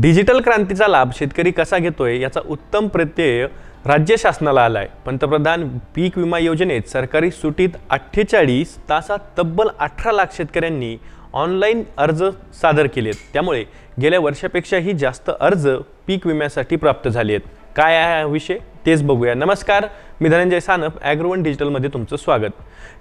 digital क्रांतीचा लाभ शेतकरी कसा घेतोय याचा उत्तम प्रत्यय राज्य शासनाला आला आहे पंतप्रधान पीक विमा योजनेत सरकारी सुटीत अठ्ठेचाळीस तासात तब्बल अठरा लाख शेतकऱ्यांनी ऑनलाईन अर्ज सादर केलेत त्यामुळे गेल्या वर्षापेक्षाही जास्त अर्ज पीक विम्यासाठी प्राप्त झाले आहेत काय आहे हा विषय तेच बघूया नमस्कार मी धनंजय सानप ॲग्रोवन डिजिटलमध्ये तुमचं स्वागत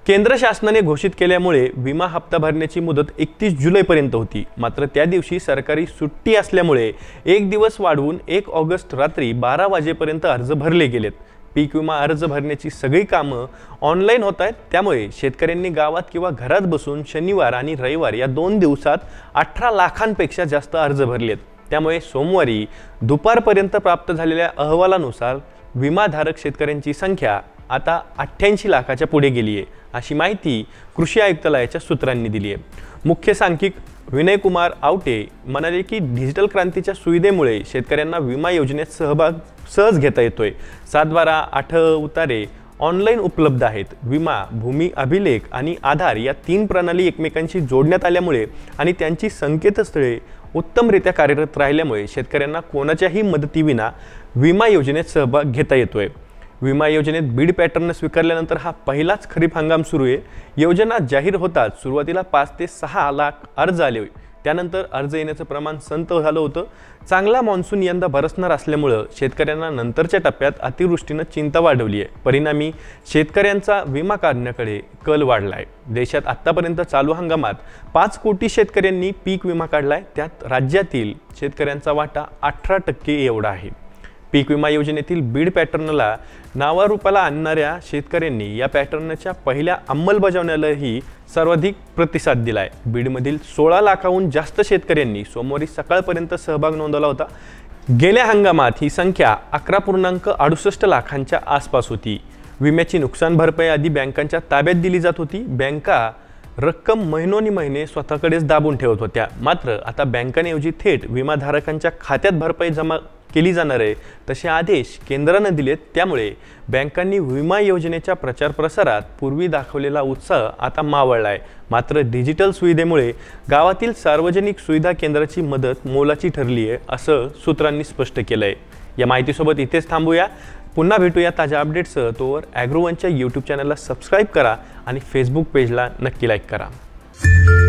केंद्र शासनाने घोषित केल्यामुळे विमा हप्ता भरण्याची मुदत एकतीस जुलैपर्यंत होती मात्र त्या दिवशी सरकारी सुट्टी असल्यामुळे एक दिवस वाढवून एक ऑगस्ट रात्री बारा वाजेपर्यंत अर्ज भरले गेलेत पीक विमा अर्ज भरण्याची सगळी कामं ऑनलाईन होत आहेत त्यामुळे शेतकऱ्यांनी गावात किंवा घरात बसून शनिवार आणि रविवार या दोन दिवसात अठरा लाखांपेक्षा जास्त अर्ज भरलेत त्यामुळे सोमवारी दुपारपर्यंत प्राप्त झालेल्या अहवालानुसार विमाधारक शेतकऱ्यांची संख्या आता अठ्ठ्याऐंशी लाखाच्या पुढे गेली आहे अशी माहिती कृषी आयुक्तालयाच्या सूत्रांनी दिली आहे मुख्य सांख्यिक विनयकुमार आवटे म्हणाले की डिजिटल क्रांतीच्या सुविधेमुळे शेतकऱ्यांना विमा योजनेत सहभाग सहज घेता येतोय सातबारा आठ उतारे ऑनलाईन उपलब्ध आहेत विमा भूमी अभिलेख आणि आधार या तीन प्रणाली एकमेकांशी जोडण्यात आल्यामुळे आणि त्यांची संकेतस्थळे उत्तमरित्या कार्यरत राहिल्यामुळे शेतकऱ्यांना कोणाच्याही मदतीविना विमा योजनेत सहभाग घेता येतोय विमा योजनेत बीड पॅटर्न स्वीकारल्यानंतर हा पहिलाच खरीप हंगाम सुरू आहे योजना जाहीर होताच सुरुवातीला पाच ते सहा लाख अर्ज आले होते त्यानंतर अर्ज येण्याचं प्रमाण संत झालं होतं चांगला मान्सून यंदा बरसणार असल्यामुळं शेतकऱ्यांना नंतरच्या टप्प्यात अतिवृष्टीनं चिंता वाढवली आहे परिणामी शेतकऱ्यांचा विमा काढण्याकडे कल वाढला आहे देशात आत्तापर्यंत चालू हंगामात पाच कोटी शेतकऱ्यांनी पीक विमा काढला आहे त्यात राज्यातील शेतकऱ्यांचा वाटा अठरा टक्के एवढा आहे पीक विमा योजनेतील बीड पॅटर्नला नावारूपाला आणणाऱ्या शेतकऱ्यांनी या पॅटर्नच्या पहिल्या अंमलबजावण्यालाही सर्वाधिक प्रतिसाद दिला आहे बीडमधील सोळा लाखाहून जास्त शेतकऱ्यांनी सोमवारी सकाळपर्यंत सहभाग नोंदवला होता गेल्या हंगामात ही संख्या अकरा पूर्णांक अडुसष्ट लाखांच्या आसपास होती विम्याची नुकसान भरपाई आधी बँकांच्या ताब्यात दिली जात होती बँका रक्कम महिनोनी महिने स्वतःकडेच दाबून ठेवत होत्या मात्र आता बँकांऐवजी थेट विमाधारकांच्या खात्यात भरपाई जमा केली जाणार आहे तसे आदेश केंद्रानं दिलेत त्यामुळे बँकांनी विमा योजनेच्या प्रचार प्रसारात पूर्वी दाखवलेला उत्साह आता मावळला आहे मात्र डिजिटल सुविधेमुळे गावातील सार्वजनिक सुविधा केंद्राची मदत मोलाची ठरली आहे असं सूत्रांनी स्पष्ट केलं आहे या माहितीसोबत इथेच थांबूया पुन्हा भेटूया ताज्या अपडेट्ससह तोवर ॲग्रोवनच्या यूट्यूब चॅनलला सबस्क्राईब करा आणि फेसबुक पेजला नक्की लाईक करा